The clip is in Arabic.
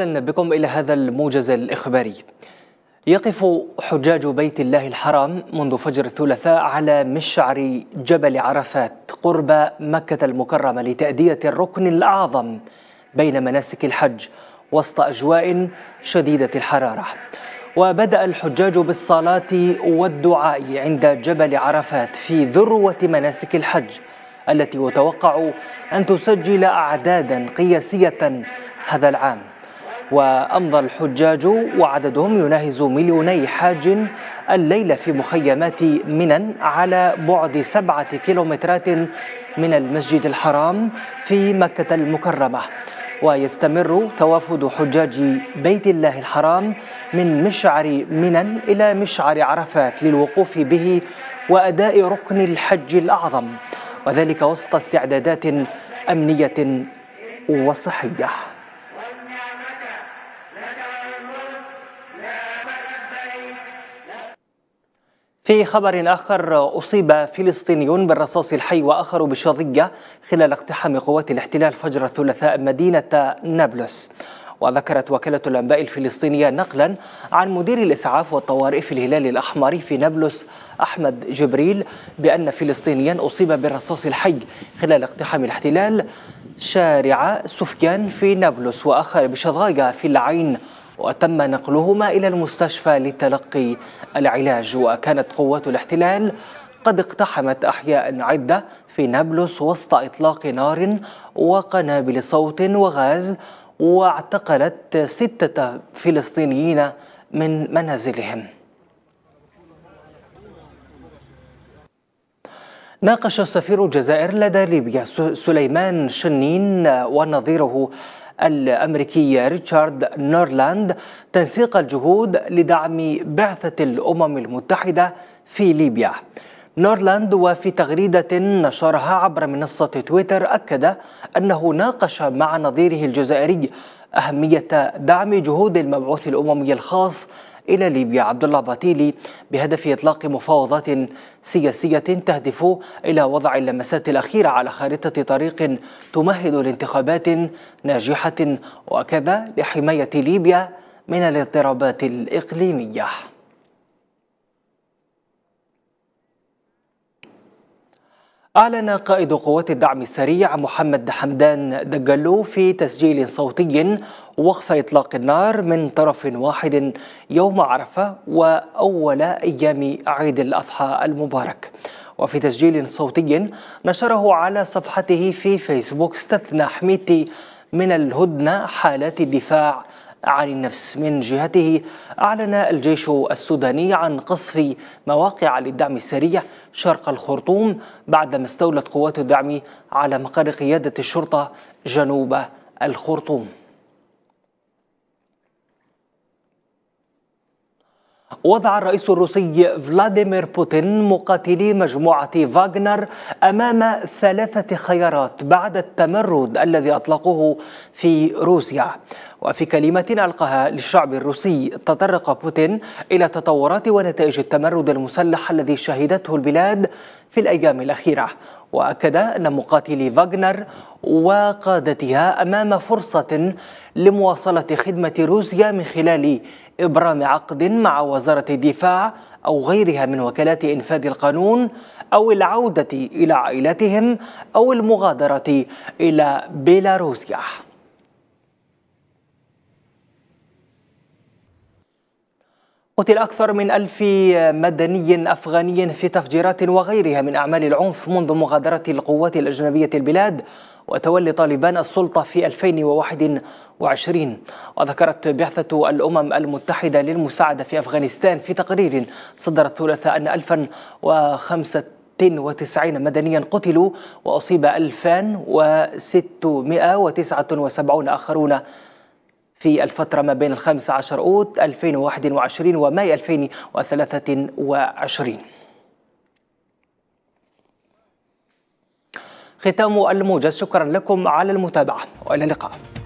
أهلا بكم إلى هذا الموجز الإخباري يقف حجاج بيت الله الحرام منذ فجر الثلاثاء على مشعر جبل عرفات قرب مكة المكرمة لتأدية الركن الأعظم بين مناسك الحج وسط أجواء شديدة الحرارة وبدأ الحجاج بالصلاة والدعاء عند جبل عرفات في ذروة مناسك الحج التي يتوقع أن تسجل أعدادا قياسية هذا العام وأمضى الحجاج وعددهم يناهز مليوني حاج الليلة في مخيمات منن على بعد سبعة كيلومترات من المسجد الحرام في مكة المكرمة ويستمر توافد حجاج بيت الله الحرام من مشعر منن إلى مشعر عرفات للوقوف به وأداء ركن الحج الأعظم وذلك وسط استعدادات أمنية وصحية في خبر آخر أصيب فلسطيني بالرصاص الحي وآخر بشظية خلال اقتحام قوات الاحتلال فجر الثلاثاء مدينة نابلس وذكرت وكالة الأنباء الفلسطينية نقلا عن مدير الإسعاف والطوارئ في الهلال الأحمر في نابلس أحمد جبريل بأن فلسطينيا أصيب بالرصاص الحي خلال اقتحام الاحتلال شارع سفيان في نابلس وآخر بشظايا في العين وتم نقلهما إلى المستشفى لتلقي العلاج وكانت قوات الاحتلال قد اقتحمت أحياء عدة في نابلس وسط إطلاق نار وقنابل صوت وغاز واعتقلت ستة فلسطينيين من منازلهم ناقش سفير الجزائر لدى ليبيا سليمان شنين ونظيره الأمريكية ريتشارد نورلاند تنسيق الجهود لدعم بعثة الأمم المتحدة في ليبيا نورلاند وفي تغريدة نشرها عبر منصة تويتر أكد أنه ناقش مع نظيره الجزائري أهمية دعم جهود المبعوث الأممي الخاص إلى ليبيا عبد الله باتيلي بهدف إطلاق مفاوضات سياسية تهدف إلى وضع اللمسات الأخيرة على خارطة طريق تمهد لانتخابات ناجحة وكذا لحماية ليبيا من الاضطرابات الإقليمية أعلن قائد قوات الدعم السريع محمد حمدان دجلو في تسجيل صوتي وقف إطلاق النار من طرف واحد يوم عرفة وأول أيام عيد الأضحى المبارك وفي تسجيل صوتي نشره على صفحته في فيسبوك استثنى حميتي من الهدنة حالات الدفاع عن النفس من جهته أعلن الجيش السوداني عن قصف مواقع للدعم السريع شرق الخرطوم بعدما استولت قوات الدعم على مقر قيادة الشرطة جنوب الخرطوم وضع الرئيس الروسي فلاديمير بوتين مقاتلي مجموعة فاغنر أمام ثلاثة خيارات بعد التمرد الذي أطلقوه في روسيا وفي كلمة ألقاها للشعب الروسي تطرق بوتين إلى تطورات ونتائج التمرد المسلح الذي شهدته البلاد في الأيام الأخيرة وأكد أن مقاتلي فاغنر وقادتها أمام فرصة لمواصلة خدمة روسيا من خلال إبرام عقد مع وزارة الدفاع أو غيرها من وكالات إنفاذ القانون أو العودة إلى عائلتهم أو المغادرة إلى بيلاروسيا قتل أكثر من ألف مدني أفغاني في تفجيرات وغيرها من أعمال العنف منذ مغادرة القوات الأجنبية البلاد وتولي طالبان السلطة في 2021 وذكرت بعثة الأمم المتحدة للمساعدة في أفغانستان في تقرير صدر الثلاثاء أن 1095 مدنيا قتلوا وأصيب 2679 آخرون في الفترة ما بين الخامس عشر أوت 2021 وماي 2023 ختام الموجز شكرا لكم على المتابعة وإلى اللقاء